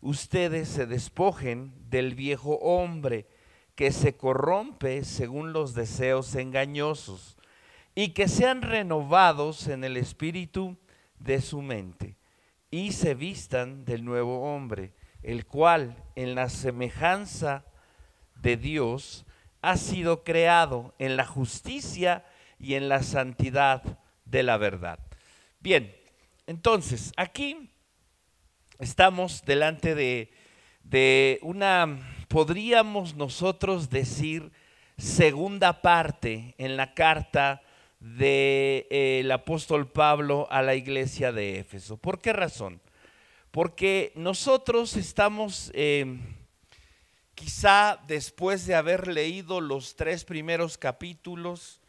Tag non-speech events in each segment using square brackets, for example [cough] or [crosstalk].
ustedes se despojen del viejo hombre que se corrompe según los deseos engañosos y que sean renovados en el espíritu de su mente y se vistan del nuevo hombre, el cual en la semejanza de Dios ha sido creado en la justicia y en la santidad de la verdad. Bien, entonces aquí Estamos delante de, una, podríamos nosotros decir, segunda parte en la carta del eh, apóstol Pablo a la iglesia de Éfeso. ¿Por qué razón? Porque nosotros estamos, em, quizá después de haber leído los tres primeros capítulos,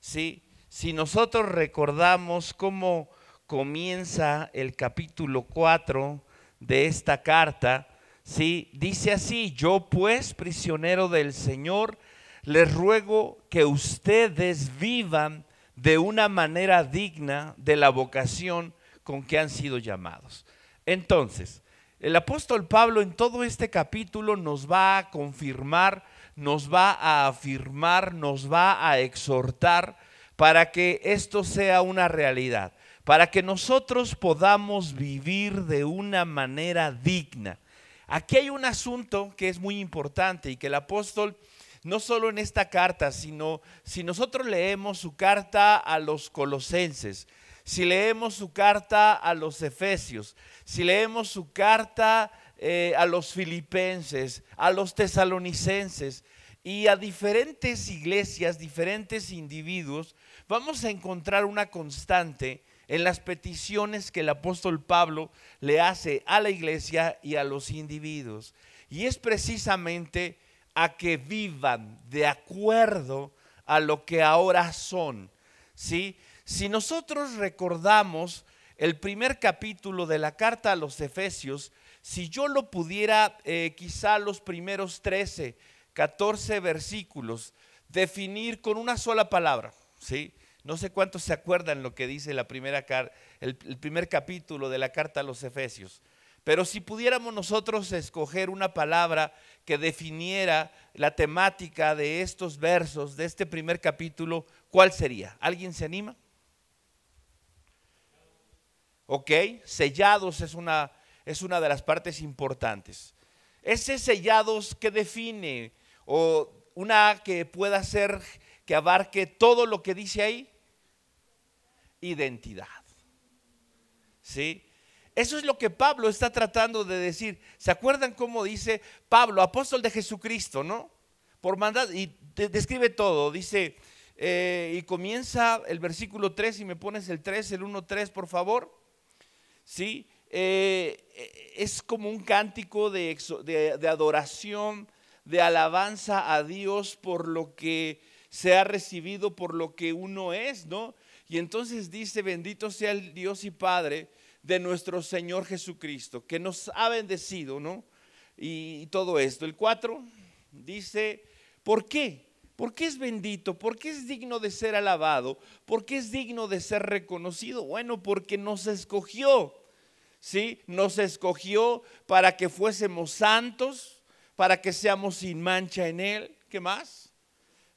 si nosotros recordamos cómo comienza el capítulo 4, de esta carta, ¿sí? dice así, yo pues, prisionero del Señor, les ruego que ustedes vivan de una manera digna de la vocación con que han sido llamados. Entonces, el apóstol Pablo en todo este capítulo nos va a confirmar, nos va a afirmar, nos va a exhortar para que esto sea una realidad para que nosotros podamos vivir de una manera digna. Aquí hay un asunto que es muy importante y que el apóstol, no solo en esta carta, sino si nosotros leemos su carta a los colosenses, si leemos su carta a los efesios, si leemos su carta eh, a los filipenses, a los tesalonicenses y a diferentes iglesias, diferentes individuos, vamos a encontrar una constante en las peticiones que el apóstol Pablo le hace a la iglesia y a los individuos. Y es precisamente a que vivan de acuerdo a lo que ahora son. ¿sí? Si nosotros recordamos el primer capítulo de la carta a los Efesios, si yo lo pudiera, eh, quizá los primeros 13, 14 versículos, definir con una sola palabra, ¿sí? No sé cuántos se acuerdan lo que dice el, primer capítulo de la carta a los Efesios. Pero si pudiéramos nosotros escoger una palabra que definiera la temática de estos versos, de este primer capítulo, ¿cuál sería? ¿Alguien se anima? ¿Ok? Sellados es una, es una de las partes importantes. Ese sellados que define o una que pueda ser, que abarque todo lo que dice ahí, identidad. ¿Sí? Eso es lo que Pablo está tratando de decir. ¿Se acuerdan cómo dice Pablo, apóstol de Jesucristo, no? Por mandar, y describe todo, dice, eh, y comienza el versículo 3, y me pones el 3, el 1-3, por favor. ¿Sí? Eh, es como un cántico de, de adoración, de alabanza a Dios por lo que se ha recibido, por lo que uno es, ¿no? Y entonces dice, bendito sea el Dios y Padre de nuestro Señor Jesucristo, que nos ha bendecido, ¿no? Y, todo esto. El 4 dice, ¿por qué? ¿Por qué es bendito? ¿Por qué es digno de ser alabado? ¿Por qué es digno de ser reconocido? Bueno, porque nos escogió, ¿sí? Nos escogió para que fuésemos santos, para que seamos sin mancha en Él. ¿Qué más?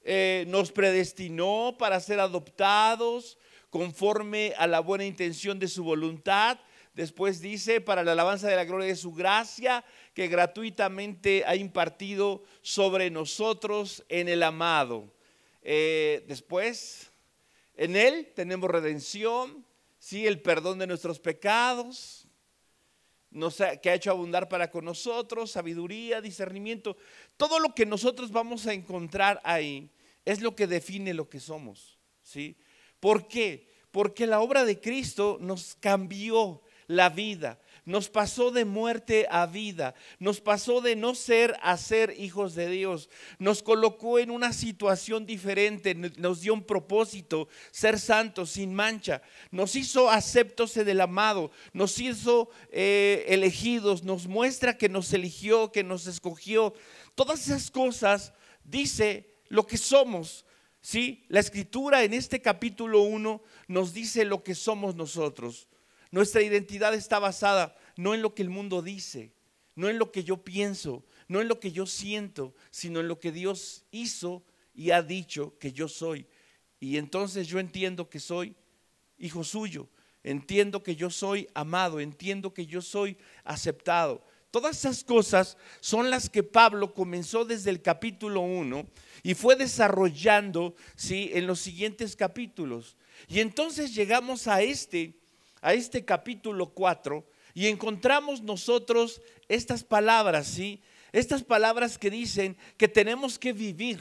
Eh, nos predestinó para ser adoptados conforme a la buena intención de su voluntad. Después dice, para la alabanza de la gloria de su gracia, que gratuitamente ha impartido sobre nosotros en el amado. Eh, después, en Él tenemos redención, ¿sí? el perdón de nuestros pecados, que ha hecho abundar para con nosotros, sabiduría, discernimiento. Todo lo que nosotros vamos a encontrar ahí es lo que define lo que somos. ¿sí? ¿Por qué? Porque la obra de Cristo nos cambió la vida, nos pasó de muerte a vida, nos pasó de no ser a ser hijos de Dios, nos colocó en una situación diferente, nos dio un propósito, ser santos, sin mancha, nos hizo aceptos del amado, nos hizo eh, elegidos, nos muestra que nos eligió, que nos escogió. Todas esas cosas dice lo que somos, ¿Sí? La escritura en este capítulo 1 nos dice lo que somos nosotros. Nuestra identidad está basada no en lo que el mundo dice, no en lo que yo pienso, no en lo que yo siento, sino en lo que Dios hizo y ha dicho que yo soy. Y entonces yo entiendo que soy hijo suyo, entiendo que yo soy amado, entiendo que yo soy aceptado, Todas esas cosas son las que Pablo comenzó desde el capítulo 1 y fue desarrollando ¿sí? en los siguientes capítulos. Y entonces llegamos a este, a este capítulo 4 y encontramos nosotros estas palabras, ¿sí? Estas palabras que dicen que tenemos que vivir,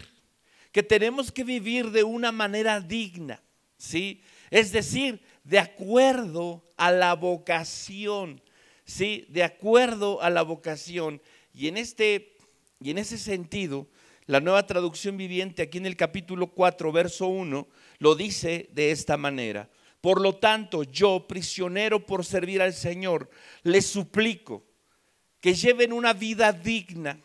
que tenemos que vivir de una manera digna, ¿sí? Es decir, de acuerdo a la vocación de acuerdo a la vocación. Y en, este, y en ese sentido, la nueva traducción viviente aquí en el capítulo 4, verso 1, lo dice de esta manera. Por lo tanto, yo, prisionero por servir al Señor, les suplico que lleven una vida digna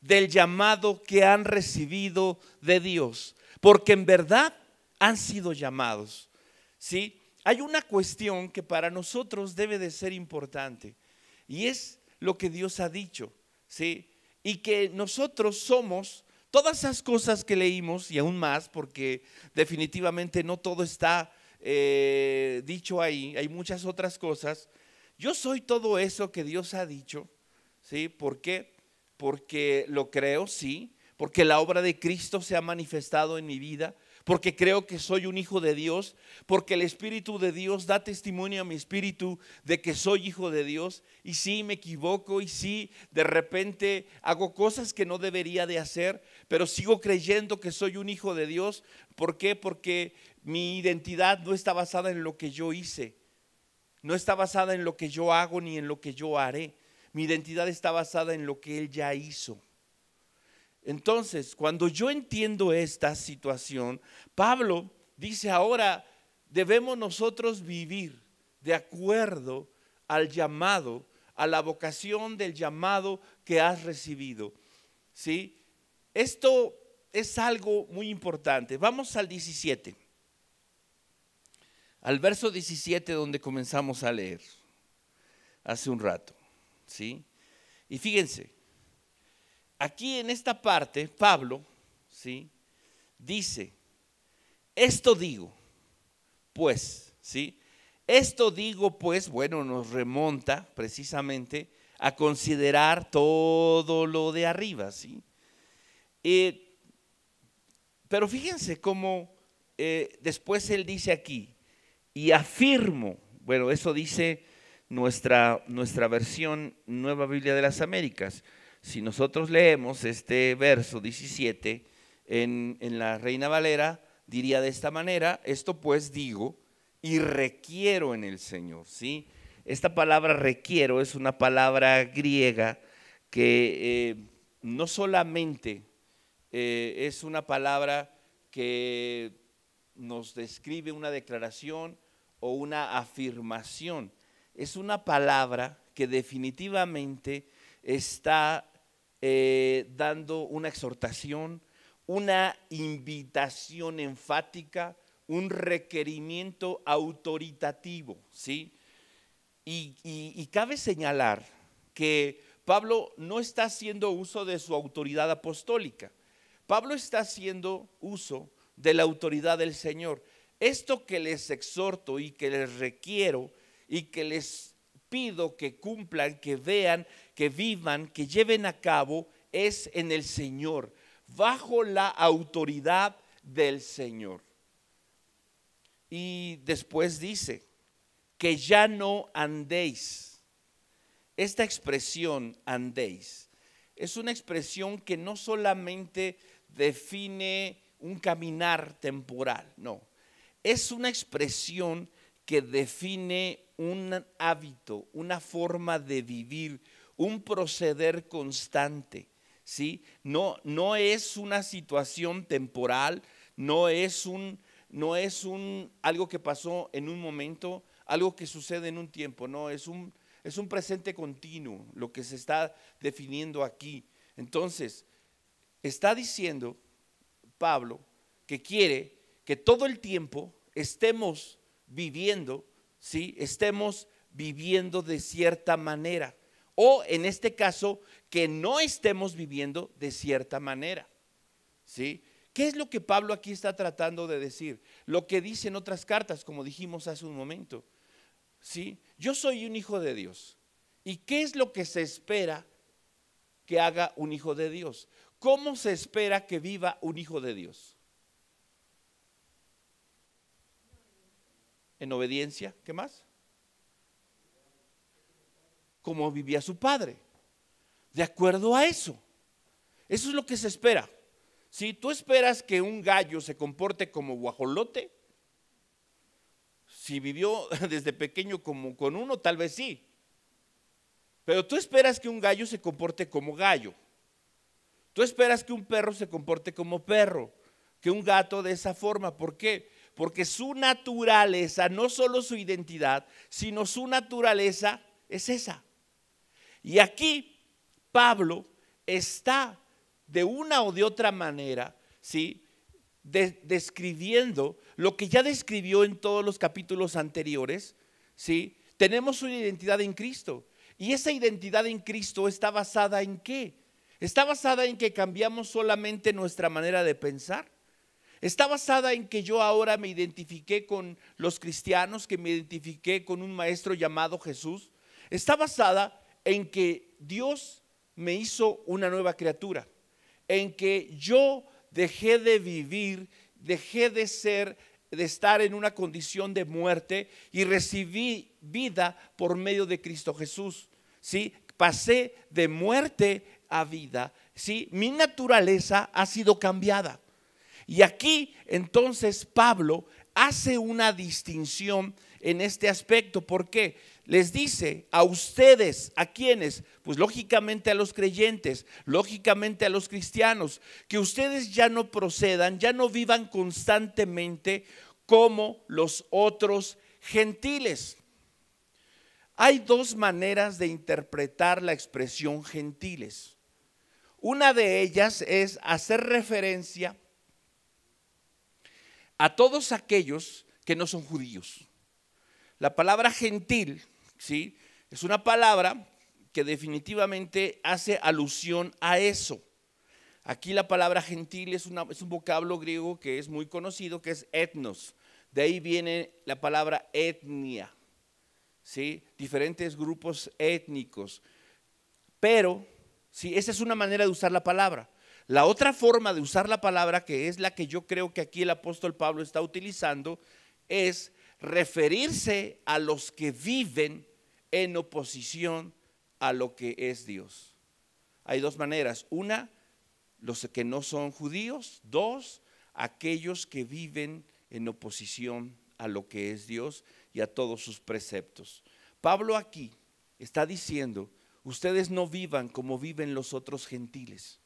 del llamado que han recibido de Dios, porque en verdad han sido llamados. ¿Sí? hay una cuestión que para nosotros debe de ser importante y es lo que Dios ha dicho, ¿sí? Y que nosotros somos todas esas cosas que leímos y aún más, porque definitivamente no todo está eh, dicho ahí, hay muchas otras cosas. Yo soy todo eso que Dios ha dicho, ¿sí? ¿Por qué? Porque lo creo, sí, porque la obra de Cristo se ha manifestado en mi vida, porque creo que soy un hijo de Dios, porque el Espíritu de Dios da testimonio a mi espíritu de que soy hijo de Dios. Y si me equivoco y si de repente hago cosas que no debería de hacer, pero sigo creyendo que soy un hijo de Dios. ¿Por qué? Porque mi identidad no está basada en lo que yo hice, no está basada en lo que yo hago ni en lo que yo haré. Mi identidad está basada en lo que Él ya hizo. Entonces, cuando yo entiendo esta situación, Pablo dice ahora, debemos nosotros vivir de acuerdo al llamado, a la vocación del llamado que has recibido. ¿Sí? Esto es algo muy importante. Vamos al 17, al verso 17 donde comenzamos a leer hace un rato. ¿Sí? Y fíjense, aquí en esta parte, Pablo, ¿sí? Dice, esto digo, pues, ¿sí? Esto digo, pues, bueno, nos remonta precisamente a considerar todo lo de arriba, ¿sí? Eh, pero fíjense cómo eh, después él dice aquí, y afirmo, bueno, eso dice nuestra, nuestra versión Nueva Biblia de las Américas, si nosotros leemos este verso 17 en, la Reina Valera, diría de esta manera, esto pues digo y requiero en el Señor, ¿sí? Esta palabra requiero es una palabra griega que eh, no solamente eh, es una palabra que nos describe una declaración o una afirmación, es una palabra que definitivamente está eh, dando una exhortación, una invitación enfática, un requerimiento autoritativo, ¿sí? Y, y cabe señalar que Pablo no está haciendo uso de su autoridad apostólica. Pablo está haciendo uso de la autoridad del Señor. Esto que les exhorto y que les requiero y que les pido que cumplan, que vean, que vivan, que lleven a cabo es en el Señor, bajo la autoridad del Señor. Y después dice, que ya no andéis. Esta expresión, andéis, es una expresión que no solamente define un caminar temporal, no. Es una expresión que define un hábito, una forma de vivir, un proceder constante. ¿sí? No, no es una situación temporal, no es, un, no es un, algo que pasó en un momento, algo que sucede en un tiempo, no, es un, es un presente continuo lo que se está definiendo aquí. Entonces, está diciendo Pablo que quiere que todo el tiempo estemos viviendo si estemos viviendo de cierta manera. O en este caso, que no estemos viviendo de cierta manera. ¿Sí? ¿Qué es lo que Pablo aquí está tratando de decir? Lo que dice en otras cartas, como dijimos hace un momento. ¿Sí? Yo soy un hijo de Dios. ¿Y qué es lo que se espera que haga un hijo de Dios? ¿Cómo se espera que viva un hijo de Dios? en obediencia. ¿Qué más? Como vivía su padre. De acuerdo a eso. Eso es lo que se espera. Si tú esperas que un gallo se comporte como guajolote, si vivió [laughs] desde pequeño como con uno, tal vez sí. Pero tú esperas que un gallo se comporte como gallo. Tú esperas que un perro se comporte como perro, que un gato de esa forma. ¿Por qué? porque su naturaleza, no solo su identidad, sino su naturaleza es esa. Y aquí Pablo está de una o de otra manera, ¿sí? describiendo lo que ya describió en todos los capítulos anteriores, ¿sí? Tenemos una identidad en Cristo. Y esa identidad en Cristo está basada en qué? Está basada en que cambiamos solamente nuestra manera de pensar. Está basada en que yo ahora me identifiqué con los cristianos, que me identifiqué con un maestro llamado Jesús. Está basada en que Dios me hizo una nueva criatura, en que yo dejé de vivir, dejé de ser, de estar en una condición de muerte y recibí vida por medio de Cristo Jesús. ¿Sí? Pasé de muerte a vida. ¿Sí? Mi naturaleza ha sido cambiada. Y aquí entonces Pablo hace una distinción en este aspecto. ¿Por qué? Les dice a ustedes, ¿a quienes, Pues lógicamente a los creyentes, lógicamente a los cristianos, que ustedes ya no procedan, ya no vivan constantemente como los otros gentiles. Hay dos maneras de interpretar la expresión gentiles. Una de ellas es hacer referencia a todos aquellos que no son judíos. La palabra gentil, ¿sí? Es una palabra que definitivamente hace alusión a eso. Aquí la palabra gentil es, un vocablo griego que es muy conocido, que es etnos. De ahí viene la palabra etnia, ¿sí? Diferentes grupos étnicos. Pero, ¿sí? Esa es una manera de usar la palabra. La otra forma de usar la palabra, que es la que yo creo que aquí el apóstol Pablo está utilizando, es referirse a los que viven en oposición a lo que es Dios. Hay dos maneras. Una, los que no son judíos. Dos, aquellos que viven en oposición a lo que es Dios y a todos sus preceptos. Pablo aquí está diciendo, ustedes no vivan como viven los otros gentiles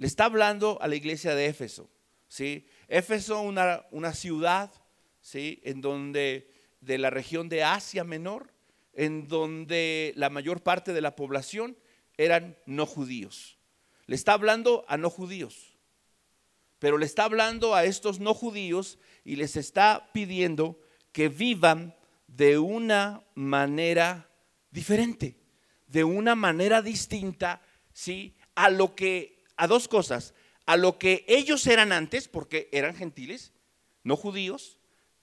le está hablando a la iglesia de Éfeso. ¿sí? Éfeso, una, una ciudad ¿sí? en donde de la región de Asia Menor, en donde la mayor parte de la población eran no judíos. Le está hablando a no judíos, pero le está hablando a estos no judíos y les está pidiendo que vivan de una manera diferente, de una manera distinta, ¿sí? A lo que a dos cosas, a lo que ellos eran antes, porque eran gentiles, no judíos,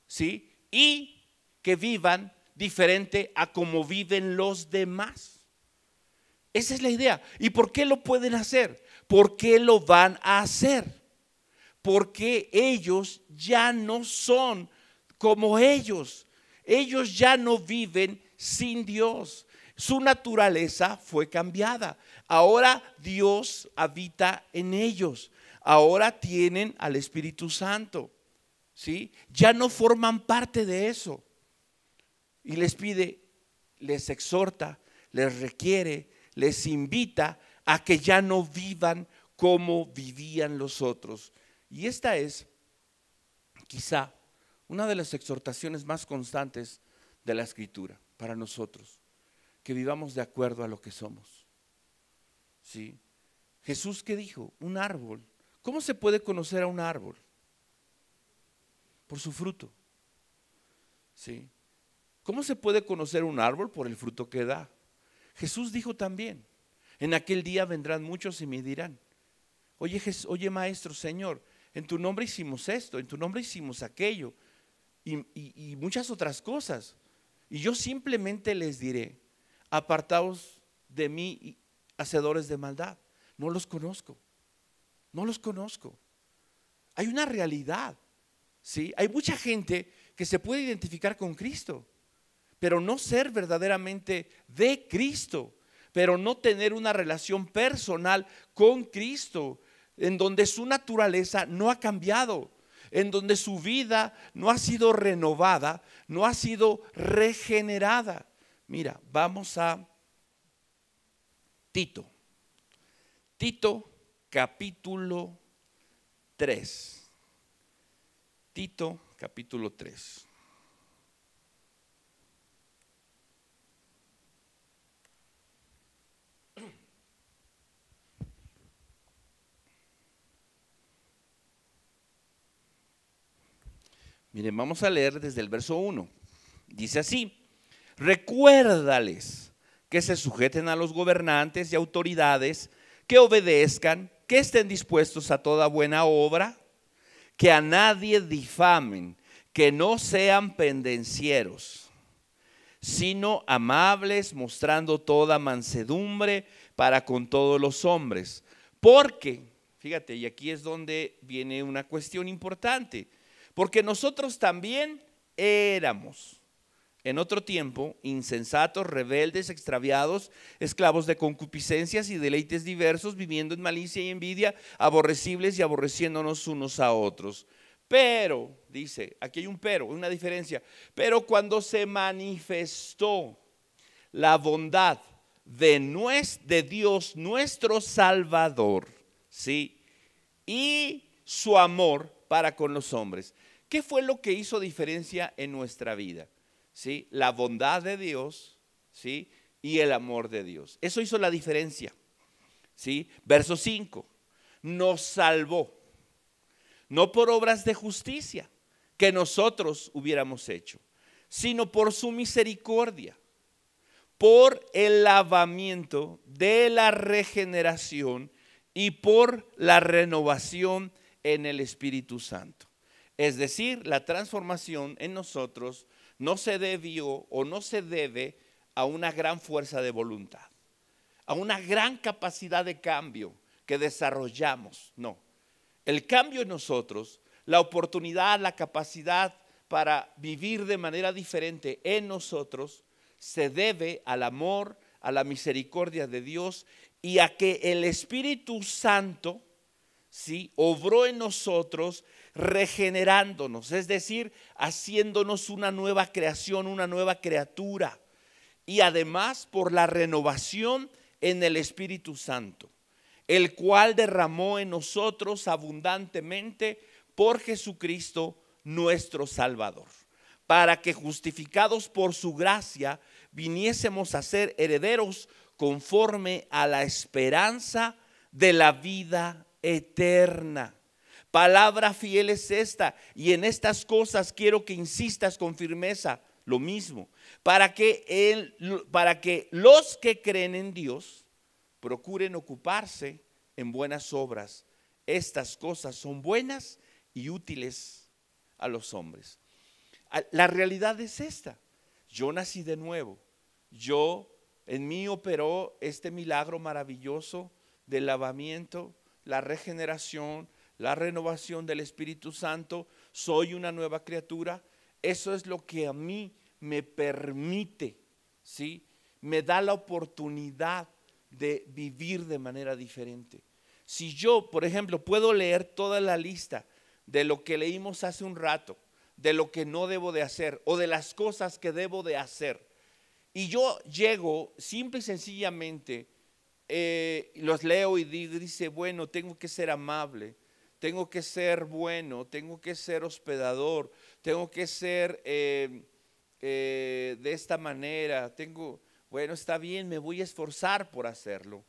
¿sí? Y que vivan diferente a como viven los demás. Esa es la idea. ¿Y por qué lo pueden hacer? ¿Por qué lo van a hacer? Porque ellos ya no son como ellos. Ellos ya no viven sin Dios. Su naturaleza fue cambiada. Ahora Dios habita en ellos. Ahora tienen al Espíritu Santo. ¿Sí? Ya no forman parte de eso. Y les pide, les exhorta, les requiere, les invita a que ya no vivan como vivían los otros. Y esta es quizá una de las exhortaciones más constantes de la escritura para nosotros, que vivamos de acuerdo a lo que somos. ¿Sí? Jesús, ¿qué dijo? Un árbol. ¿Cómo se puede conocer a un árbol? Por su fruto. ¿Sí? ¿Cómo se puede conocer un árbol? Por el fruto que da. Jesús dijo también, en aquel día vendrán muchos y me dirán, oye, oye maestro, Señor, en tu nombre hicimos esto, en tu nombre hicimos aquello y, y muchas otras cosas. Y yo simplemente les diré, apartaos de mí hacedores de maldad. No los conozco. No los conozco. Hay una realidad. ¿sí? Hay mucha gente que se puede identificar con Cristo, pero no ser verdaderamente de Cristo, pero no tener una relación personal con Cristo, en donde su naturaleza no ha cambiado, en donde su vida no ha sido renovada, no ha sido regenerada. Mira, vamos a Tito. Tito capítulo 3. Tito capítulo 3. [clears throat] Miren, vamos a leer desde el verso 1. Dice así, recuérdales que se sujeten a los gobernantes y autoridades, que obedezcan, que estén dispuestos a toda buena obra, que a nadie difamen, que no sean pendencieros, sino amables, mostrando toda mansedumbre para con todos los hombres. Porque, fíjate, y aquí es donde viene una cuestión importante, porque nosotros también éramos en otro tiempo, insensatos, rebeldes, extraviados, esclavos de concupiscencias y deleites diversos, viviendo en malicia y envidia, aborrecibles y aborreciéndonos unos a otros. Pero, dice, aquí hay un pero, una diferencia, pero cuando se manifestó la bondad de, Dios nuestro Salvador, ¿sí? Y su amor para con los hombres. ¿Qué fue lo que hizo diferencia en nuestra vida? la bondad de Dios ¿sí? y el amor de Dios. Eso hizo la diferencia. ¿sí? Verso 5, nos salvó, no por obras de justicia que nosotros hubiéramos hecho, sino por su misericordia, por el lavamiento de la regeneración y por la renovación en el Espíritu Santo. Es decir, la transformación en nosotros no se debió o no se debe a una gran fuerza de voluntad, a una gran capacidad de cambio que desarrollamos, no. El cambio en nosotros, la oportunidad, la capacidad para vivir de manera diferente en nosotros, se debe al amor, a la misericordia de Dios y a que el Espíritu Santo, sí, obró en nosotros regenerándonos, es decir, haciéndonos una nueva creación, una nueva criatura, y además por la renovación en el Espíritu Santo, el cual derramó en nosotros abundantemente por Jesucristo nuestro Salvador, para que justificados por su gracia viniésemos a ser herederos conforme a la esperanza de la vida eterna. Palabra fiel es esta, y en estas cosas quiero que insistas con firmeza, lo mismo, para que, él, para que los que creen en Dios procuren ocuparse en buenas obras. Estas cosas son buenas y útiles a los hombres. Ah, la realidad es esta. Yo nací de nuevo. Yo, en mí operó este milagro maravilloso del lavamiento, la regeneración, la renovación del Espíritu Santo, soy una nueva criatura. Eso es lo que a mí me permite, ¿sí? Me da la oportunidad de vivir de manera diferente. Si yo, por ejemplo, puedo leer toda la lista de lo que leímos hace un rato, de lo que no debo de hacer o de las cosas que debo de hacer, y yo llego simple y sencillamente, eh, los leo y digo, dice, bueno, tengo que ser amable, tengo que ser bueno, tengo que ser hospedador, tengo que ser eh, eh, de esta manera, tengo, bueno, está bien, me voy a esforzar por hacerlo,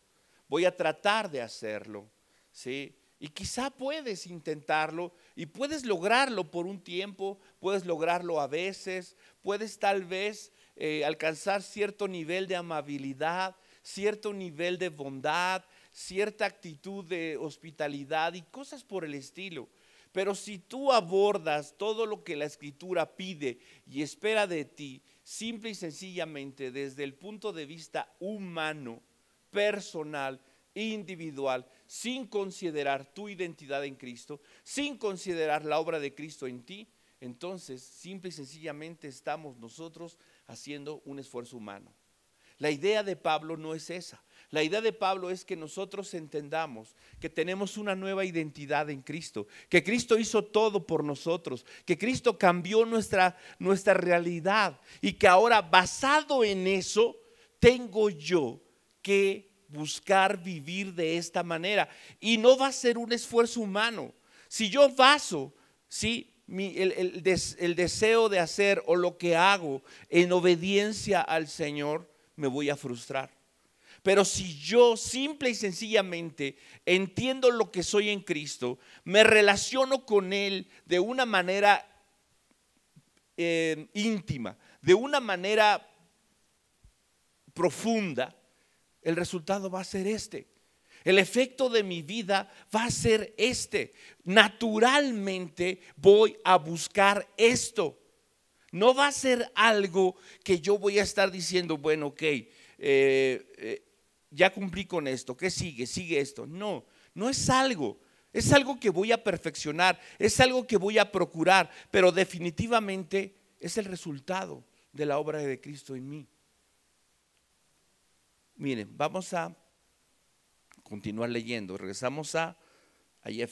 voy a tratar de hacerlo, ¿sí? Y quizá puedes intentarlo y puedes lograrlo por un tiempo, puedes lograrlo a veces, puedes tal vez eh, alcanzar cierto nivel de amabilidad, cierto nivel de bondad, cierta actitud de hospitalidad y cosas por el estilo. Pero si tú abordas todo lo que la escritura pide y espera de ti, simple y sencillamente desde el punto de vista humano, personal, individual, sin considerar tu identidad en Cristo, sin considerar la obra de Cristo en ti, entonces simple y sencillamente estamos nosotros haciendo un esfuerzo humano. La idea de Pablo no es esa. La idea de Pablo es que nosotros entendamos que tenemos una nueva identidad en Cristo, que Cristo hizo todo por nosotros, que Cristo cambió nuestra, nuestra realidad y que ahora basado en eso tengo yo que buscar vivir de esta manera. Y no va a ser un esfuerzo humano. Si yo baso, ¿sí? el deseo de hacer o lo que hago en obediencia al Señor, me voy a frustrar. Pero si yo simple y sencillamente entiendo lo que soy en Cristo, me relaciono con Él de una manera eh, íntima, de una manera profunda, el resultado va a ser este. El efecto de mi vida va a ser este. Naturalmente voy a buscar esto. No va a ser algo que yo voy a estar diciendo, bueno, ok, eh, eh, ya cumplí con esto, ¿qué sigue? Sigue esto. No, no es algo. Es algo que voy a perfeccionar, es algo que voy a procurar, pero definitivamente es el resultado de la obra de Cristo en mí. Miren, vamos a continuar leyendo. Regresamos a, a Ya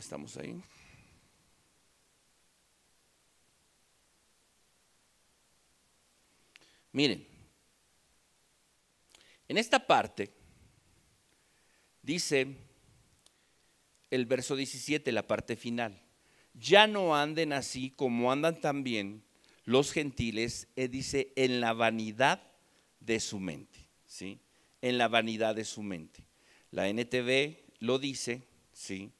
estamos ahí. Miren, en esta parte dice el verso 17, la parte final, ya no anden así como andan también los gentiles, eh, dice, en la vanidad de su mente, ¿sí? En la vanidad de su mente. La NTV lo dice, ¿sí?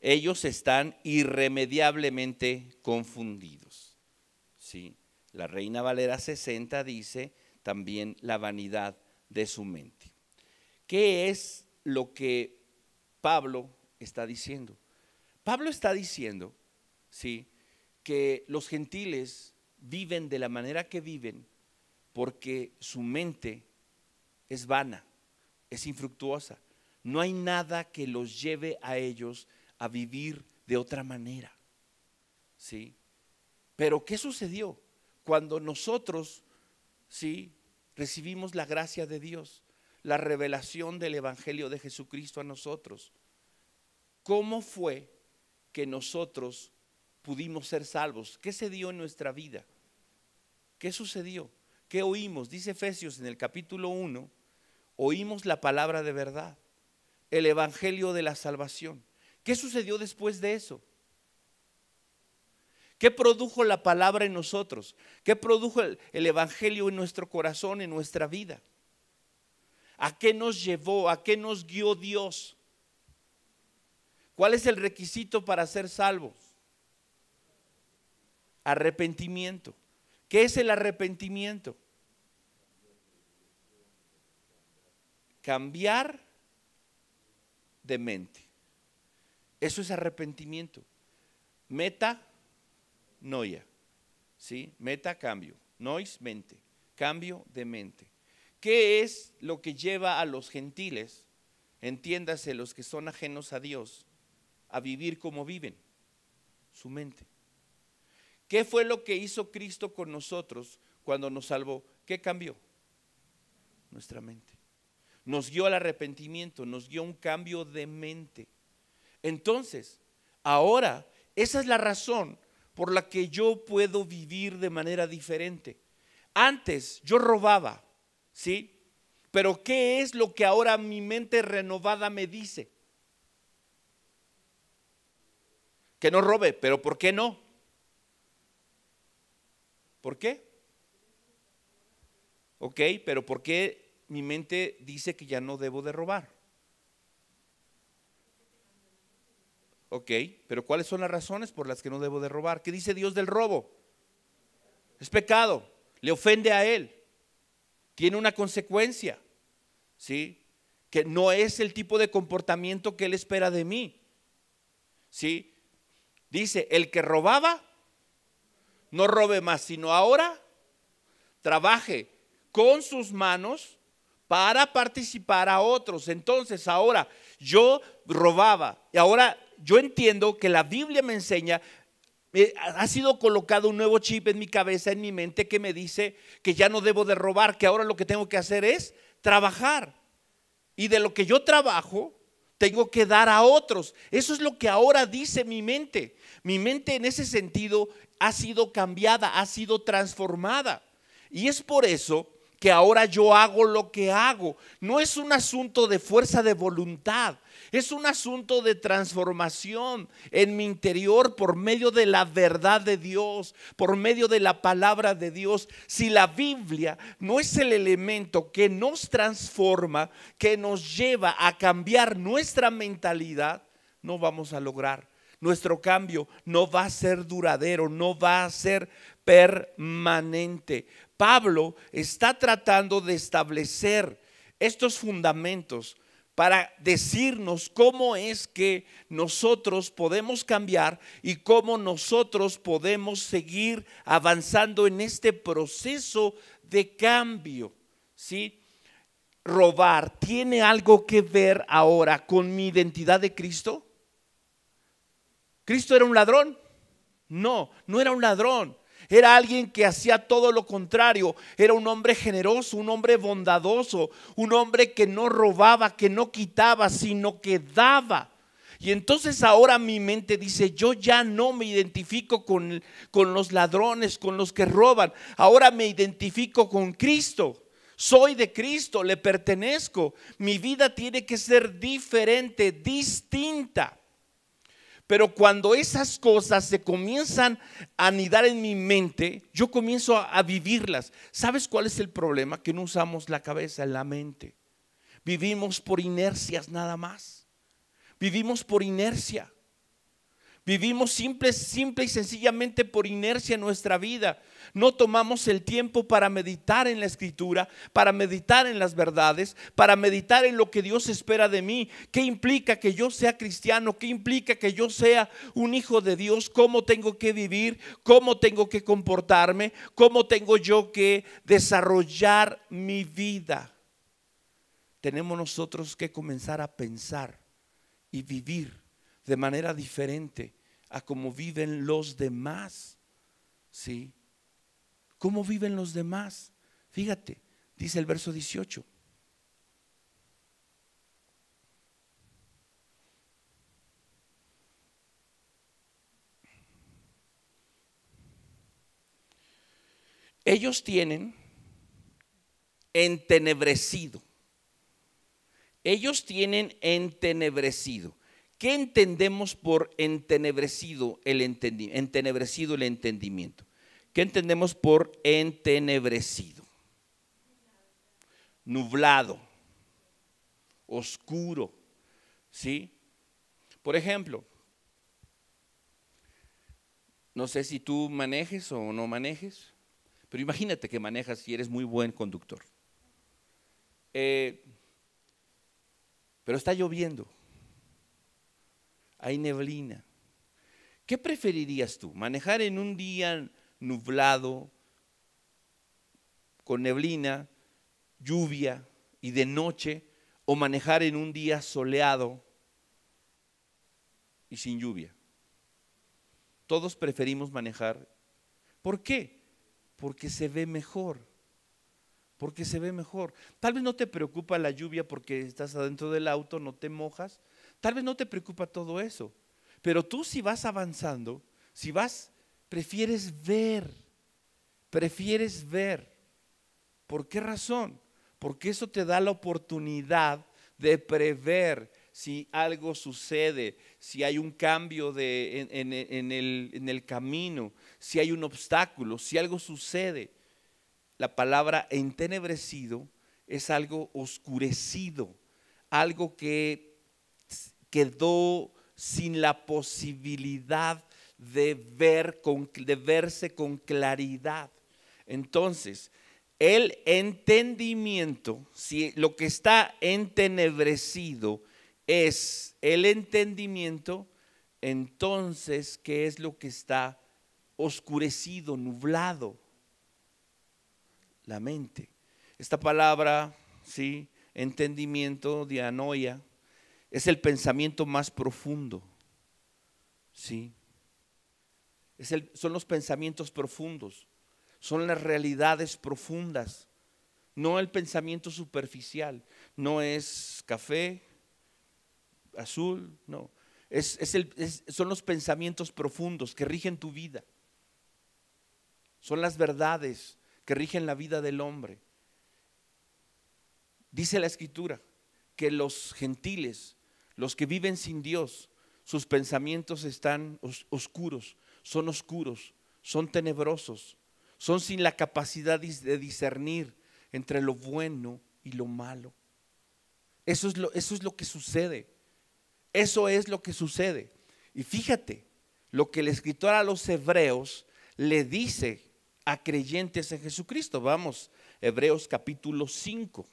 Ellos están irremediablemente confundidos, ¿sí? La Reina Valera 60 dice también la vanidad de su mente. ¿Qué es lo que Pablo está diciendo? Pablo está diciendo, sí, que los gentiles viven de la manera que viven porque su mente es vana, es infructuosa. No hay nada que los lleve a ellos a vivir de otra manera. ¿Sí? Pero ¿qué sucedió? cuando nosotros, sí, recibimos la gracia de Dios, la revelación del Evangelio de Jesucristo a nosotros. ¿Cómo fue que nosotros pudimos ser salvos? ¿Qué se dio en nuestra vida? ¿Qué sucedió? ¿Qué oímos? Dice Efesios en el capítulo 1, oímos la palabra de verdad, el Evangelio de la salvación. ¿Qué sucedió después de eso? ¿Qué produjo la palabra en nosotros? ¿Qué produjo el, Evangelio en nuestro corazón, en nuestra vida? ¿A qué nos llevó? ¿A qué nos guió Dios? ¿Cuál es el requisito para ser salvos? Arrepentimiento. ¿Qué es el arrepentimiento? Cambiar de mente. Eso es arrepentimiento. Meta noia. ¿sí? Meta, cambio. Nois, mente. Cambio de mente. ¿Qué es lo que lleva a los gentiles, entiéndase los que son ajenos a Dios, a vivir como viven? Su mente. ¿Qué fue lo que hizo Cristo con nosotros cuando nos salvó? ¿Qué cambió? Nuestra mente. Nos dio al arrepentimiento, nos dio un cambio de mente. Entonces, ahora, esa es la razón por la que yo puedo vivir de manera diferente. Antes yo robaba, ¿sí? Pero ¿qué es lo que ahora mi mente renovada me dice? Que no robe, pero ¿por qué no? ¿Por qué? Ok, pero ¿por qué mi mente dice que ya no debo de robar? Ok, pero ¿cuáles son las razones por las que no debo de robar? ¿Qué dice Dios del robo? Es pecado, le ofende a Él, tiene una consecuencia, ¿sí? Que no es el tipo de comportamiento que Él espera de mí, ¿sí? Dice, el que robaba, no robe más, sino ahora trabaje con sus manos para participar a otros. Entonces ahora yo robaba y ahora yo entiendo que la Biblia me enseña, eh, ha sido colocado un nuevo chip en mi cabeza, en mi mente, que me dice que ya no debo de robar, que ahora lo que tengo que hacer es trabajar. Y de lo que yo trabajo, tengo que dar a otros. Eso es lo que ahora dice mi mente. Mi mente en ese sentido ha sido cambiada, ha sido transformada. Y es por eso que ahora yo hago lo que hago. No es un asunto de fuerza de voluntad, es un asunto de transformación en mi interior por medio de la verdad de Dios, por medio de la palabra de Dios. Si la Biblia no es el elemento que nos transforma, que nos lleva a cambiar nuestra mentalidad, no vamos a lograr. Nuestro cambio no va a ser duradero, no va a ser permanente. Pablo está tratando de establecer estos fundamentos para decirnos cómo es que nosotros podemos cambiar y cómo nosotros podemos seguir avanzando en este proceso de cambio. ¿sí? Robar, ¿tiene algo que ver ahora con mi identidad de Cristo? ¿Cristo era un ladrón? No, no era un ladrón. Era alguien que hacía todo lo contrario. Era un hombre generoso, un hombre bondadoso, un hombre que no robaba, que no quitaba, sino que daba. Y entonces ahora mi mente dice, yo ya no me identifico con, con los ladrones, con los que roban. Ahora me identifico con Cristo soy de Cristo, le pertenezco. Mi vida tiene que ser diferente, distinta. Pero cuando esas cosas se comienzan a anidar en mi mente, yo comienzo a, a vivirlas. ¿Sabes cuál es el problema? Que no usamos la cabeza, la mente. Vivimos por inercias nada más. Vivimos por inercia. Vivimos simple, simple y sencillamente por inercia en nuestra vida. No tomamos el tiempo para meditar en la escritura, para meditar en las verdades, para meditar en lo que Dios espera de mí. ¿Qué implica que yo sea cristiano? ¿Qué implica que yo sea un hijo de Dios? ¿Cómo tengo que vivir? ¿Cómo tengo que comportarme? ¿Cómo tengo yo que desarrollar mi vida? Tenemos nosotros que comenzar a pensar y vivir de manera diferente a cómo viven los demás. ¿Sí? ¿Cómo viven los demás? Fíjate, dice el verso 18. Ellos tienen entenebrecido. Ellos tienen entenebrecido. ¿Qué entendemos por entenebrecido el, entenebrecido el entendimiento? ¿Qué entendemos por entenebrecido? Nublado, oscuro, ¿sí? Por ejemplo, no sé si tú manejes o no manejes, pero imagínate que manejas y eres muy buen conductor. Eh, pero está lloviendo hay neblina. ¿Qué preferirías tú? ¿Manejar en un día nublado, con neblina, lluvia y de noche, o manejar en un día soleado y sin lluvia? Todos preferimos manejar. ¿Por qué? Porque se ve mejor porque se ve mejor. Tal vez no te preocupa la lluvia porque estás adentro del auto, no te mojas, Tal vez no te preocupa todo eso, pero tú si vas avanzando, si vas, prefieres ver, prefieres ver. ¿Por qué razón? Porque eso te da la oportunidad de prever si algo sucede, si hay un cambio de, en, el, en el camino, si hay un obstáculo, si algo sucede. La palabra entenebrecido es algo oscurecido, algo que quedó sin la posibilidad de, ver de verse con claridad. Entonces, el entendimiento, si lo que está entenebrecido es el entendimiento, entonces, ¿qué es lo que está oscurecido, nublado? La mente. Esta palabra, sí, entendimiento, dianoia, es el pensamiento más profundo. ¿Sí? son los pensamientos profundos, son las realidades profundas, no el pensamiento superficial, no es café, azul, no. son los pensamientos profundos que rigen tu vida. Son las verdades que rigen la vida del hombre. Dice la escritura que los gentiles los que viven sin Dios, sus pensamientos están oscuros, son oscuros, son tenebrosos, son sin la capacidad de discernir entre lo bueno y lo malo. Eso es lo, eso es lo que sucede. Eso es lo que sucede. Y fíjate, lo que el escritor a los hebreos le dice a creyentes en Jesucristo. Vamos, Hebreos capítulo 5.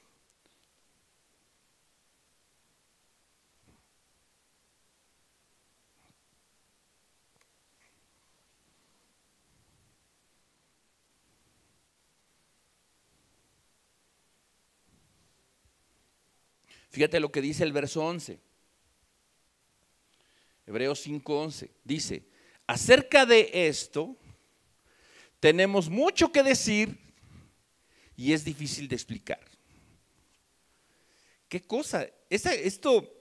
Fíjate lo que dice el verso 11. Hebreos 5:11. Dice, acerca de esto tenemos mucho que decir y es difícil de explicar. ¿Qué cosa? esto,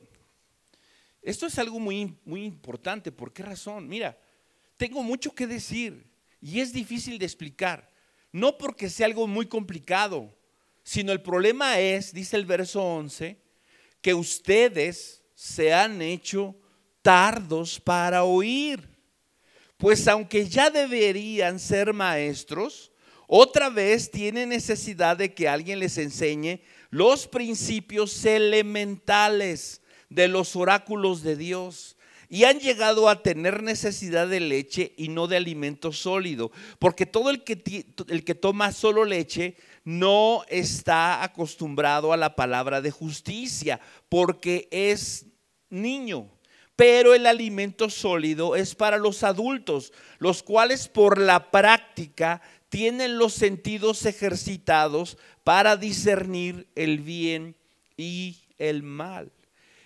esto es algo muy, muy importante. ¿Por qué razón? Mira, tengo mucho que decir y es difícil de explicar. No porque sea algo muy complicado, sino el problema es, dice el verso 11, que ustedes se han hecho tardos para oír. Pues aunque ya deberían ser maestros, otra vez tienen necesidad de que alguien les enseñe los principios elementales de los oráculos de Dios y han llegado a tener necesidad de leche y no de alimento sólido, porque todo el que, el que, toma solo leche no está acostumbrado a la palabra de justicia porque es niño. Pero el alimento sólido es para los adultos, los cuales por la práctica tienen los sentidos ejercitados para discernir el bien y el mal.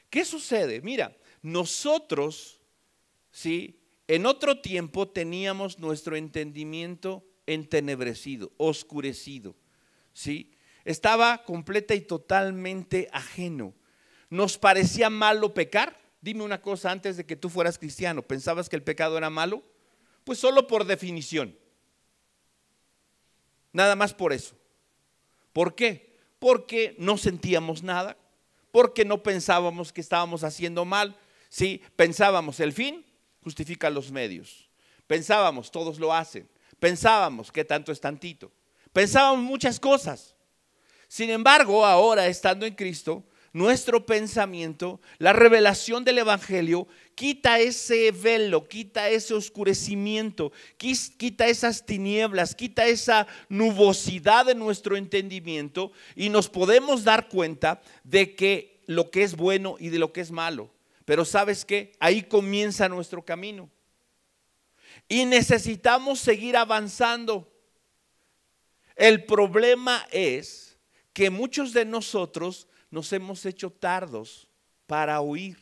¿Qué sucede? Mira, nosotros, ¿sí? En otro tiempo teníamos nuestro entendimiento entenebrecido, oscurecido. ¿sí? Estaba completa y totalmente ajeno. ¿Nos parecía malo pecar? Dime una cosa, antes de que tú fueras cristiano, ¿pensabas que el pecado era malo? Pues solo por definición. Nada más por eso. ¿Por qué? Porque no sentíamos nada, porque no pensábamos que estábamos haciendo mal. Sí, pensábamos, el fin justifica los medios. Pensábamos, todos lo hacen. Pensábamos, que tanto es tantito. Pensábamos muchas cosas. Sin embargo, ahora estando en Cristo, nuestro pensamiento, la revelación del Evangelio, quita ese velo, quita ese oscurecimiento, quita esas tinieblas, quita esa nubosidad de nuestro entendimiento y nos podemos dar cuenta de que lo que es bueno y de lo que es malo. Pero sabes qué, ahí comienza nuestro camino. Y necesitamos seguir avanzando. El problema es que muchos de nosotros nos hemos hecho tardos para huir,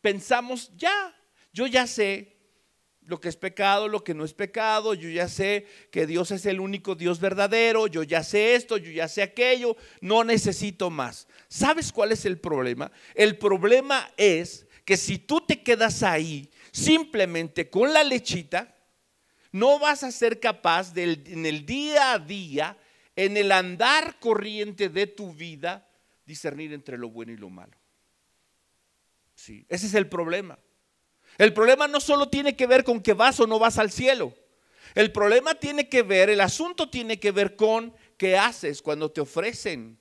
Pensamos, ya, yo ya sé lo que es pecado, lo que no es pecado, yo ya sé que Dios es el único Dios verdadero, yo ya sé esto, yo ya sé aquello, no necesito más. ¿Sabes cuál es el problema? El problema es que si tú te quedas ahí simplemente con la lechita, no vas a ser capaz en el día a día, en el andar corriente de tu vida, discernir entre lo bueno y lo malo. Sí, ese es el problema. El problema no solo tiene que ver con que vas o no vas al cielo. El problema tiene que ver, el asunto tiene que ver con qué haces cuando te ofrecen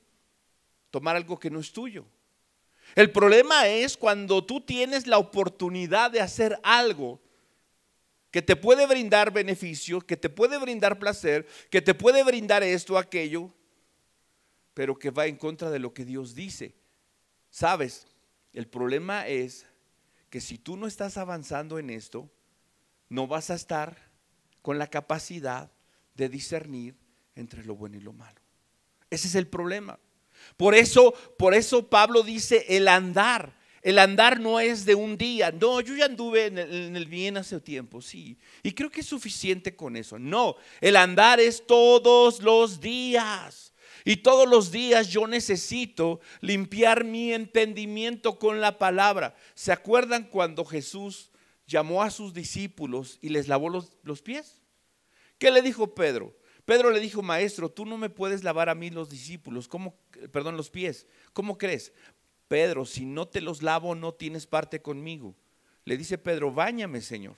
tomar algo que no es tuyo. El problema es cuando tú tienes la oportunidad de hacer algo que te puede brindar beneficio, que te puede brindar placer, que te puede brindar esto, o aquello, pero que va en contra de lo que Dios dice. Sabes, el problema es que si tú no estás avanzando en esto, no vas a estar con la capacidad de discernir entre lo bueno y lo malo. Ese es el problema. Por eso, por eso Pablo dice el andar. El andar no es de un día. No, yo ya anduve en el, bien hace tiempo, sí. Y creo que es suficiente con eso. No, el andar es todos los días. Y todos los días yo necesito limpiar mi entendimiento con la palabra. ¿Se acuerdan cuando Jesús llamó a sus discípulos y les lavó los, los, pies? ¿Qué le dijo Pedro? Pedro le dijo, maestro, tú no me puedes lavar a mí los discípulos, ¿cómo, perdón, los pies. ¿Cómo crees? Pedro, si no te los lavo no tienes parte conmigo. Le dice Pedro, báñame, Señor.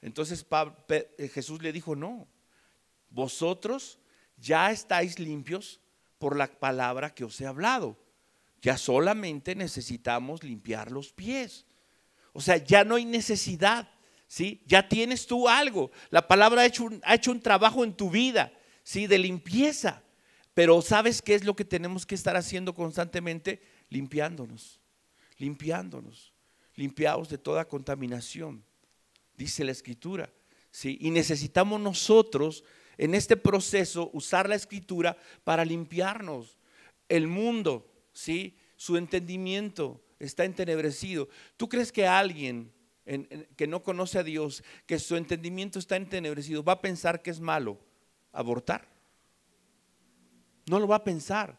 Entonces eh, Jesús le dijo, no, vosotros ya estáis limpios por la palabra que os he hablado. Ya solamente necesitamos limpiar los pies. O sea, ya no hay necesidad, ¿sí? Ya tienes tú algo. La palabra ha hecho un, ha hecho un trabajo en tu vida, ¿sí? De limpieza. Pero ¿sabes qué es lo que tenemos que estar haciendo constantemente? limpiándonos, limpiándonos, limpiados de toda contaminación, dice la escritura. ¿sí? Y necesitamos nosotros en este proceso usar la escritura para limpiarnos. El mundo, ¿sí? su entendimiento está entenebrecido. ¿Tú crees que alguien que no conoce a Dios, que su entendimiento está entenebrecido, va a pensar que es malo abortar? No lo va a pensar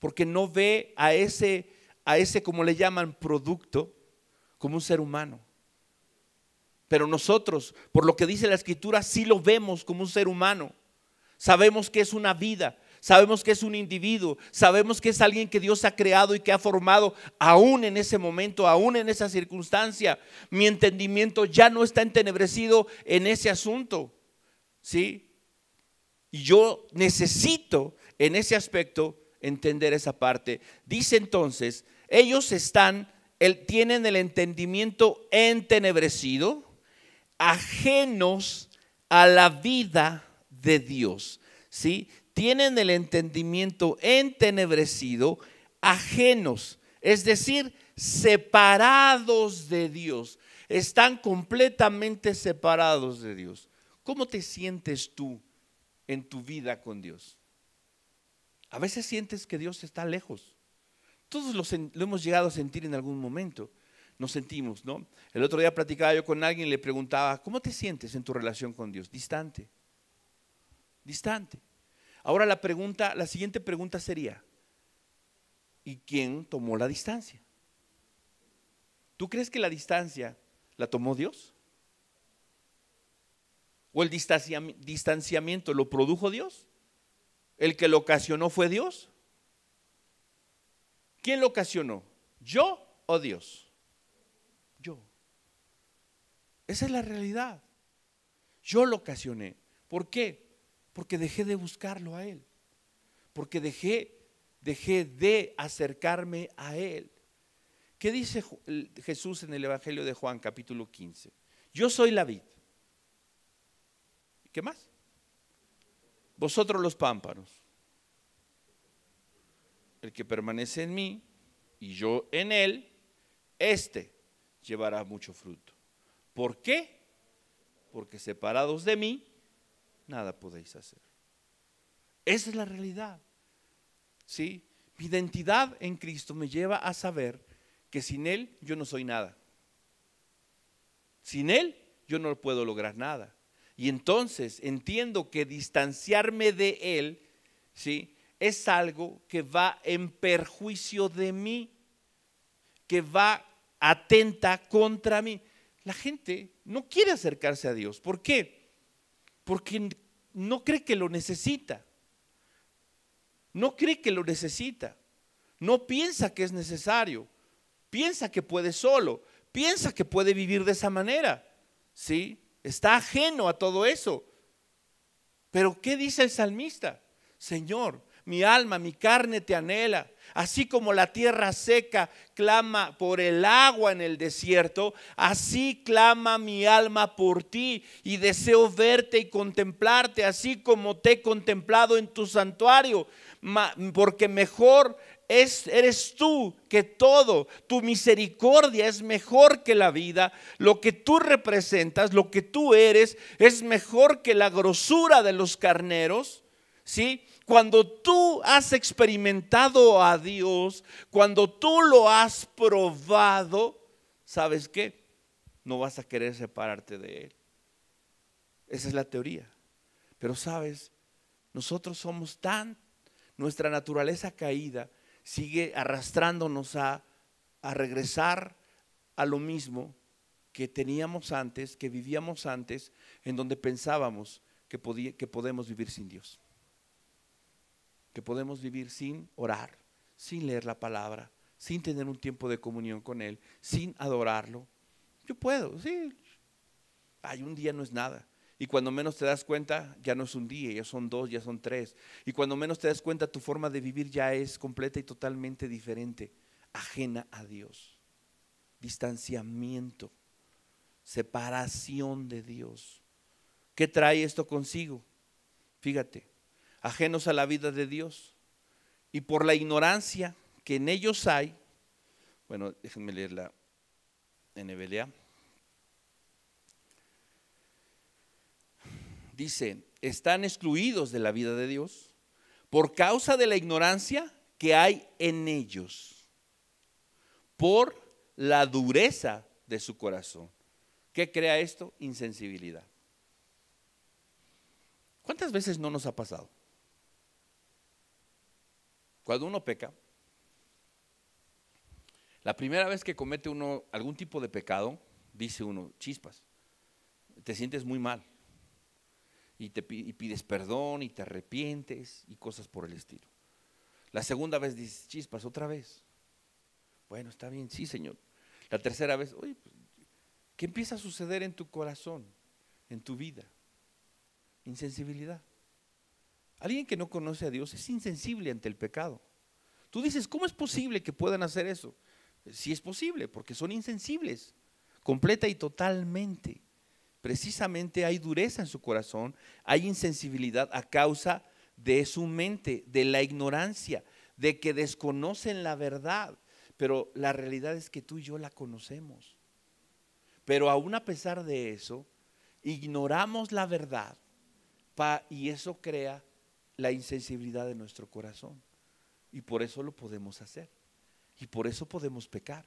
porque no ve a ese, a ese, como le llaman, producto, como un ser humano. Pero nosotros, por lo que dice la escritura, sí lo vemos como un ser humano. Sabemos que es una vida, sabemos que es un individuo, sabemos que es alguien que Dios ha creado y que ha formado aún en ese momento, aún en esa circunstancia. Mi entendimiento ya no está entenebrecido en ese asunto. ¿Sí? Y yo necesito en ese aspecto entender esa parte. Dice entonces, ellos están, el, tienen el entendimiento entenebrecido, ajenos a la vida de Dios. ¿sí? Tienen el entendimiento entenebrecido, ajenos, es decir, separados de Dios. Están completamente separados de Dios. ¿Cómo te sientes tú en tu vida con Dios? A veces sientes que Dios está lejos. Todos lo, hemos llegado a sentir en algún momento. Nos sentimos, ¿no? El otro día platicaba yo con alguien y le preguntaba, ¿cómo te sientes en tu relación con Dios? Distante. Distante. Ahora la pregunta, la siguiente pregunta sería, ¿y quién tomó la distancia? ¿Tú crees que la distancia la tomó Dios? ¿O el distanciamiento lo produjo Dios? el que lo ocasionó fue Dios. ¿Quién lo ocasionó? ¿Yo o Dios? Yo. Esa es la realidad. Yo lo ocasioné. ¿Por qué? Porque dejé de buscarlo a Él. Porque dejé, dejé de acercarme a Él. ¿Qué dice Jesús en el Evangelio de Juan capítulo 15? Yo soy la vid. ¿Qué más? Vosotros los pámpanos. El que permanece en mí y yo en él, este llevará mucho fruto. ¿Por qué? Porque separados de mí, nada podéis hacer. Esa es la realidad. ¿Sí? Mi identidad en Cristo me lleva a saber que sin Él yo no soy nada. Sin Él yo no puedo lograr nada. Y entonces entiendo que distanciarme de Él, ¿sí? Es algo que va en perjuicio de mí, que va atenta contra mí. La gente no quiere acercarse a Dios. ¿Por qué? Porque no cree que lo necesita. No cree que lo necesita. No piensa que es necesario. Piensa que puede solo. Piensa que puede vivir de esa manera. ¿Sí? está ajeno a todo eso. Pero ¿qué dice el salmista? Señor, mi alma, mi carne te anhela. Así como la tierra seca clama por el agua en el desierto, así clama mi alma por ti y deseo verte y contemplarte, así como te he contemplado en tu santuario, porque mejor eres tú que todo, tu misericordia es mejor que la vida, lo que tú representas, lo que tú eres, es mejor que la grosura de los carneros, ¿sí? Cuando tú has experimentado a Dios, cuando tú lo has probado, ¿sabes qué? No vas a querer separarte de Él. Esa es la teoría. Pero sabes, nosotros somos tan, nuestra naturaleza caída, sigue arrastrándonos a, regresar a lo mismo que teníamos antes, que vivíamos antes, en donde pensábamos que, podía, que podemos vivir sin Dios, que podemos vivir sin orar, sin leer la palabra, sin tener un tiempo de comunión con Él, sin adorarlo. Yo puedo, sí. Hay un día no es nada. Y cuando menos te das cuenta, ya no es un día, ya son dos, ya son tres. Y cuando menos te das cuenta, tu forma de vivir ya es completa y totalmente diferente, ajena a Dios. Distanciamiento, separación de Dios. ¿Qué trae esto consigo? Fíjate, ajenos a la vida de Dios. Y por la ignorancia que en ellos hay, bueno, déjenme leerla en NBLA. dice, están excluidos de la vida de Dios por causa de la ignorancia que hay en ellos, por la dureza de su corazón. ¿Qué crea esto? Insensibilidad. ¿Cuántas veces no nos ha pasado? Cuando uno peca, la primera vez que comete uno algún tipo de pecado, dice uno, chispas, te sientes muy mal y, te, pides perdón y te arrepientes y cosas por el estilo. La segunda vez dices, chispas, otra vez. Bueno, está bien, sí, Señor. La tercera vez, oye, pues, ¿qué empieza a suceder en tu corazón, en tu vida? Insensibilidad. Alguien que no conoce a Dios es insensible ante el pecado. Tú dices, ¿cómo es posible que puedan hacer eso? sí es posible, porque son insensibles, completa y totalmente. Precisamente hay dureza en su corazón, hay insensibilidad a causa de su mente, de la ignorancia, de que desconocen la verdad. Pero la realidad es que tú y yo la conocemos. Pero aún a pesar de eso, ignoramos la verdad y eso crea la insensibilidad de nuestro corazón. Y por eso lo podemos hacer. Y por eso podemos pecar.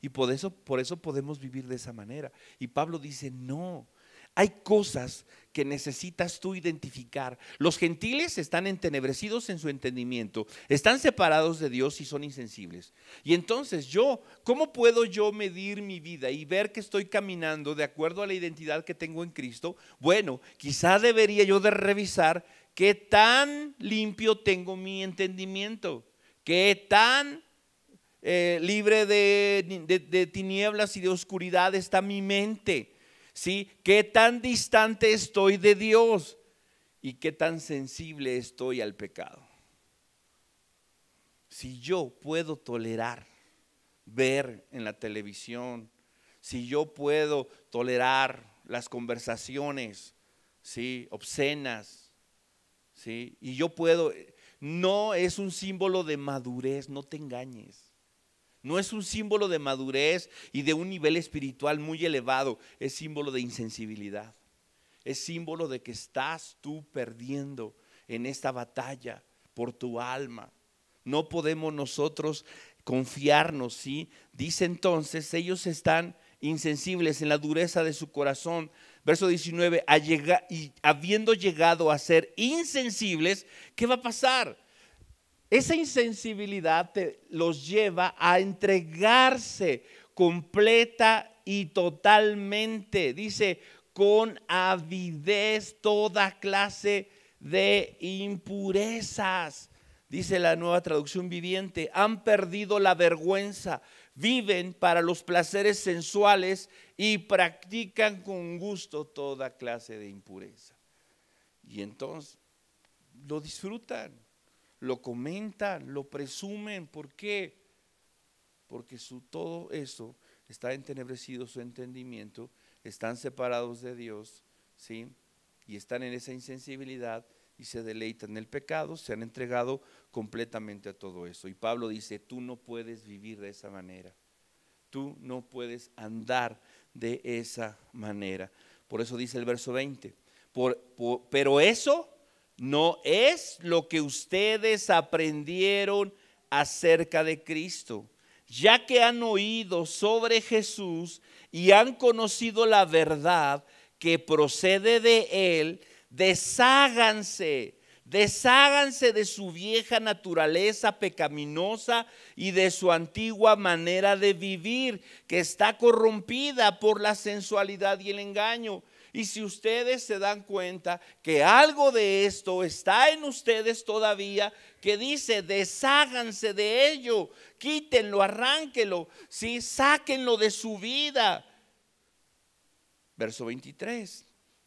Y por eso, por eso podemos vivir de esa manera. Y Pablo dice, no, hay cosas que necesitas tú identificar. Los gentiles están entenebrecidos en su entendimiento, están separados de Dios y son insensibles. Y entonces yo, ¿cómo puedo yo medir mi vida y ver que estoy caminando de acuerdo a la identidad que tengo en Cristo? Bueno, quizá debería yo de revisar qué tan limpio tengo mi entendimiento, qué tan eh, libre de, de tinieblas y de oscuridad está mi mente ¿sí? ¿Qué tan distante estoy de Dios? ¿Y qué tan sensible estoy al pecado? Si yo puedo tolerar ver en la televisión, si yo puedo tolerar las conversaciones, ¿sí? obscenas, ¿sí? y yo puedo, no es un símbolo de madurez, no te engañes. No es un símbolo de madurez y de un nivel espiritual muy elevado, es símbolo de insensibilidad. Es símbolo de que estás tú perdiendo en esta batalla por tu alma. No podemos nosotros confiarnos, ¿sí? Dice entonces, ellos están insensibles en la dureza de su corazón. Verso 19, y habiendo llegado a ser insensibles, ¿qué va a pasar? Esa insensibilidad los lleva a entregarse completa y totalmente, dice, con avidez toda clase de impurezas. Dice la nueva traducción viviente, han perdido la vergüenza, viven para los placeres sensuales y practican con gusto toda clase de impureza. Y entonces lo disfrutan lo comentan, lo presumen. ¿Por qué? Porque su, todo eso está entenebrecido su entendimiento, están separados de Dios, ¿sí? Y están en esa insensibilidad y se deleitan en el pecado, se han entregado completamente a todo eso. Y Pablo dice, tú no puedes vivir de esa manera, tú no puedes andar de esa manera. Por eso dice el verso 20, pero eso no es lo que ustedes aprendieron acerca de Cristo, ya que han oído sobre Jesús y han conocido la verdad que procede de Él, desháganse, desháganse de su vieja naturaleza pecaminosa y de su antigua manera de vivir, que está corrompida por la sensualidad y el engaño y si ustedes se dan cuenta que algo de esto está en ustedes todavía, que dice, desháganse de ello, quítenlo, arránquelo, ¿sí? sáquenlo de su vida. Verso 23.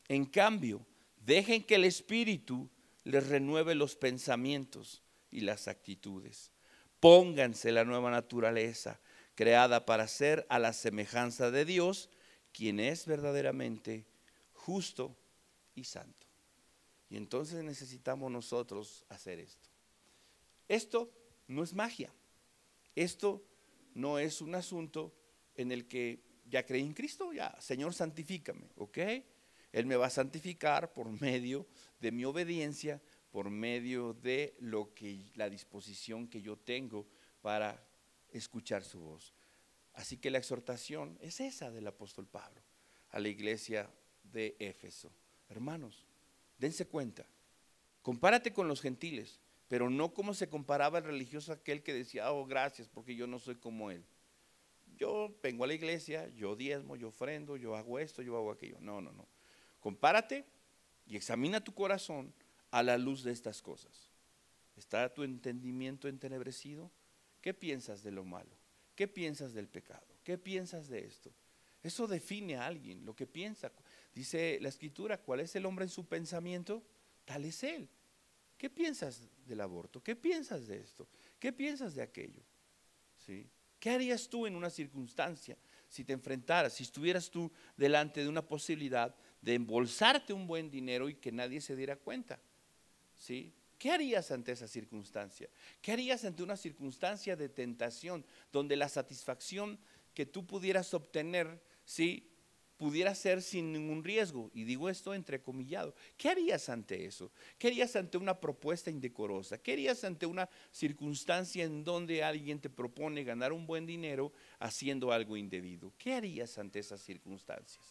En cambio, dejen que el Espíritu les renueve los pensamientos y las actitudes. Pónganse la nueva naturaleza creada para ser a la semejanza de Dios, quien es verdaderamente justo y santo. Y entonces necesitamos nosotros hacer esto. Esto no es magia. Esto no es un asunto en el que ya creí en Cristo, ya, Señor, santifícame, ¿ok? Él me va a santificar por medio de mi obediencia, por medio de lo que la disposición que yo tengo para escuchar su voz. Así que la exhortación es esa del apóstol Pablo a la iglesia de Éfeso. Hermanos, dense cuenta, compárate con los gentiles, pero no como se comparaba el religioso aquel que decía, oh, gracias, porque yo no soy como él. Yo vengo a la iglesia, yo diezmo, yo ofrendo, yo hago esto, yo hago aquello. No, no, no. Compárate y examina tu corazón a la luz de estas cosas. ¿Está tu entendimiento entenebrecido? ¿Qué piensas de lo malo? ¿Qué piensas del pecado? ¿Qué piensas de esto? Eso define a alguien, lo que piensa, Dice la escritura, ¿cuál es el hombre en su pensamiento? Tal es él. ¿Qué piensas del aborto? ¿Qué piensas de esto? ¿Qué piensas de aquello? ¿Sí? ¿Qué harías tú en una circunstancia si te enfrentaras, si estuvieras tú delante de una posibilidad de embolsarte un buen dinero y que nadie se diera cuenta? ¿Sí? ¿Qué harías ante esa circunstancia? ¿Qué harías ante una circunstancia de tentación donde la satisfacción que tú pudieras obtener, ¿sí? pudiera ser sin ningún riesgo. Y digo esto entrecomillado. ¿Qué harías ante eso? ¿Qué harías ante una propuesta indecorosa? ¿Qué harías ante una circunstancia en donde alguien te propone ganar un buen dinero haciendo algo indebido? ¿Qué harías ante esas circunstancias?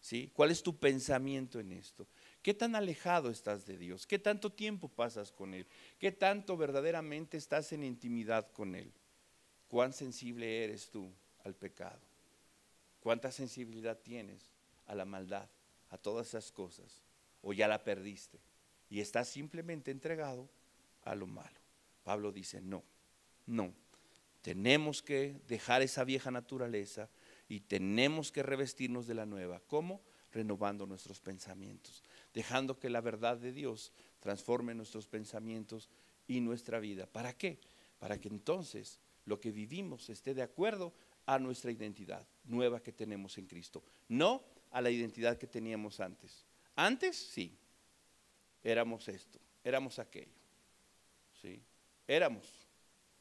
¿Sí? ¿Cuál es tu pensamiento en esto? ¿Qué tan alejado estás de Dios? ¿Qué tanto tiempo pasas con Él? ¿Qué tanto verdaderamente estás en intimidad con Él? ¿Cuán sensible eres tú al pecado? ¿Cuánta sensibilidad tienes a la maldad, a todas esas cosas? ¿O ya la perdiste? Y estás simplemente entregado a lo malo. Pablo dice, no, no. Tenemos que dejar esa vieja naturaleza y tenemos que revestirnos de la nueva. ¿Cómo? Renovando nuestros pensamientos, dejando que la verdad de Dios transforme nuestros pensamientos y nuestra vida. ¿Para qué? Para que entonces lo que vivimos esté de acuerdo a nuestra identidad nueva que tenemos en Cristo, no a la identidad que teníamos antes. Antes sí, éramos esto, éramos aquello, sí, éramos,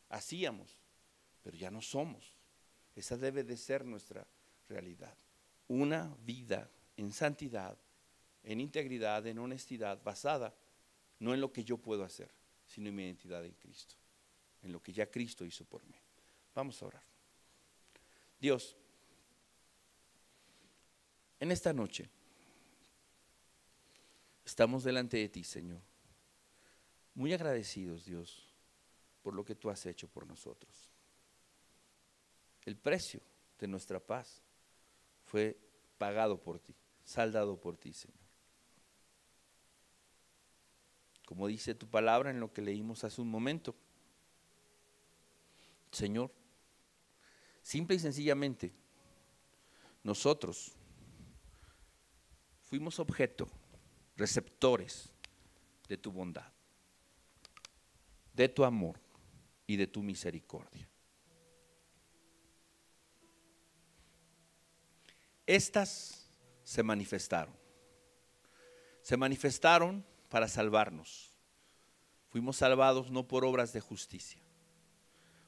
hacíamos, pero ya no somos. Esa debe de ser nuestra realidad. Una vida en santidad, en integridad, en honestidad, basada no en lo que yo puedo hacer, sino en mi identidad en Cristo, en lo que ya Cristo hizo por mí. Vamos a orar. Dios, en esta noche estamos delante de ti, Señor, muy agradecidos, Dios, por lo que tú has hecho por nosotros. El precio de nuestra paz fue pagado por ti, saldado por ti, Señor. Como dice tu palabra en lo que leímos hace un momento, Señor, Simple y sencillamente, nosotros fuimos objeto, receptores de tu bondad, de tu amor y de tu misericordia. Estas se manifestaron. Se manifestaron para salvarnos. Fuimos salvados no por obras de justicia.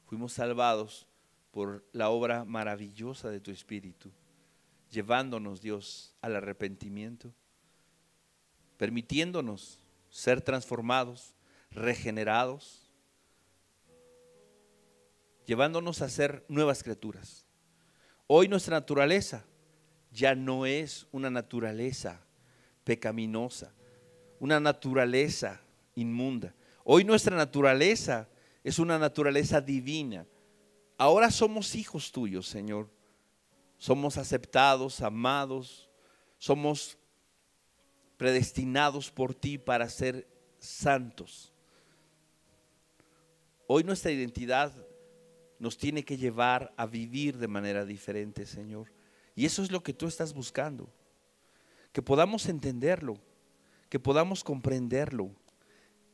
Fuimos salvados por la obra maravillosa de tu Espíritu, llevándonos, Dios, al arrepentimiento, permitiéndonos ser transformados, regenerados, llevándonos a ser nuevas criaturas. Hoy nuestra naturaleza ya no es una naturaleza pecaminosa, una naturaleza inmunda. Hoy nuestra naturaleza es una naturaleza divina, Ahora somos hijos tuyos, Señor. Somos aceptados, amados, somos predestinados por ti para ser santos. Hoy nuestra identidad nos tiene que llevar a vivir de manera diferente, Señor. Y eso es lo que tú estás buscando. Que podamos entenderlo, que podamos comprenderlo.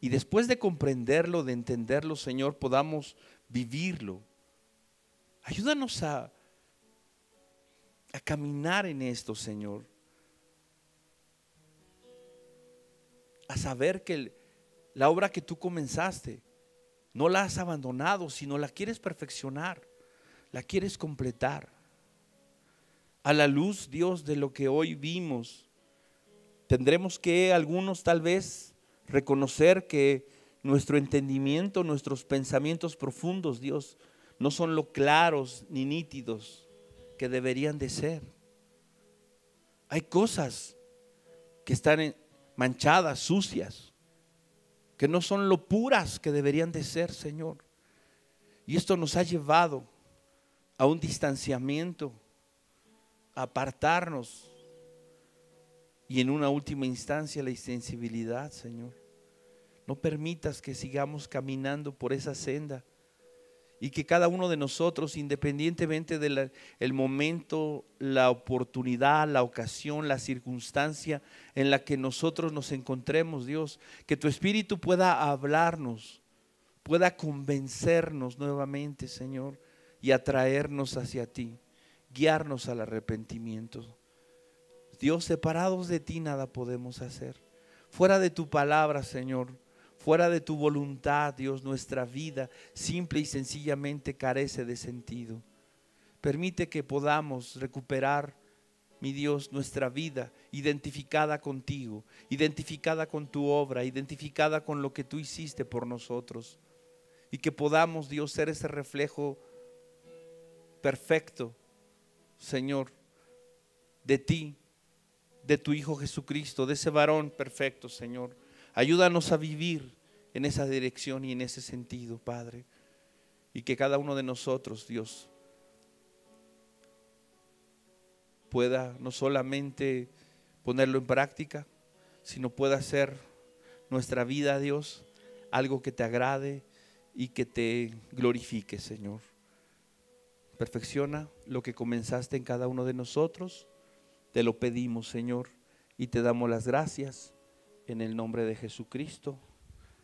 Y después de comprenderlo, de entenderlo, Señor, podamos vivirlo Ayúdanos a, caminar en esto, Señor. A saber que la obra que tú comenzaste no la has abandonado, sino la quieres perfeccionar, la quieres completar. A la luz, Dios, de lo que hoy vimos, tendremos que algunos tal vez reconocer que nuestro entendimiento, nuestros pensamientos profundos, Dios, no son lo claros ni nítidos que deberían de ser. Hay cosas que están manchadas, sucias, que no son lo puras que deberían de ser, Señor. Y esto nos ha llevado a un distanciamiento, a apartarnos y en una última instancia la insensibilidad, Señor. No permitas que sigamos caminando por esa senda y que cada uno de nosotros, independientemente del momento, la oportunidad, la ocasión, la circunstancia en la que nosotros nos encontremos, Dios, que tu Espíritu pueda hablarnos, pueda convencernos nuevamente, Señor, y atraernos hacia ti, guiarnos al arrepentimiento. Dios, separados de ti nada podemos hacer. Fuera de tu palabra, Señor Fuera de tu voluntad, Dios, nuestra vida simple y sencillamente carece de sentido. Permite que podamos recuperar, mi Dios, nuestra vida identificada contigo, identificada con tu obra, identificada con lo que tú hiciste por nosotros. Y que podamos, Dios, ser ese reflejo perfecto, Señor, de ti, de tu Hijo Jesucristo, de ese varón perfecto, Señor. Ayúdanos a vivir en esa dirección y en ese sentido, Padre. Y que cada uno de nosotros, Dios, pueda no solamente ponerlo en práctica, sino pueda hacer nuestra vida, Dios, algo que te agrade y que te glorifique, Señor. Perfecciona lo que comenzaste en cada uno de nosotros. Te lo pedimos, Señor, y te damos las gracias en el nombre de Jesucristo.